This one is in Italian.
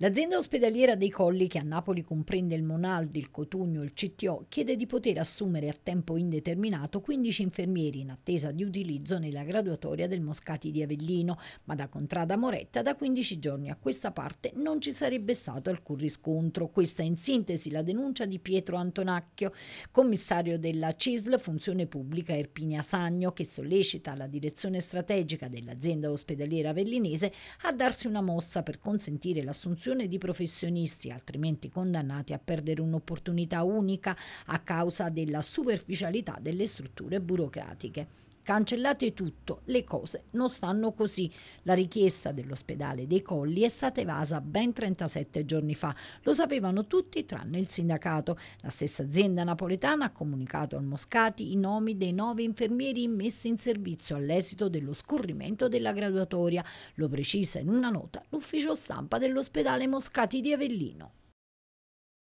L'azienda ospedaliera dei Colli, che a Napoli comprende il Monaldi, il Cotugno, il CTO, chiede di poter assumere a tempo indeterminato 15 infermieri in attesa di utilizzo nella graduatoria del Moscati di Avellino, ma da Contrada Moretta da 15 giorni a questa parte non ci sarebbe stato alcun riscontro. Questa è in sintesi la denuncia di Pietro Antonacchio, commissario della CISL Funzione Pubblica Erpinia Sagno, che sollecita la direzione strategica dell'azienda ospedaliera avellinese a darsi una mossa per consentire l'assunzione corruzione di professionisti, altrimenti condannati a perdere un'opportunità unica a causa della superficialità delle strutture burocratiche. Cancellate tutto, le cose non stanno così. La richiesta dell'ospedale dei Colli è stata evasa ben 37 giorni fa. Lo sapevano tutti tranne il sindacato. La stessa azienda napoletana ha comunicato al Moscati i nomi dei nove infermieri immessi in servizio all'esito dello scorrimento della graduatoria. Lo precisa in una nota l'ufficio stampa dell'ospedale Moscati di Avellino.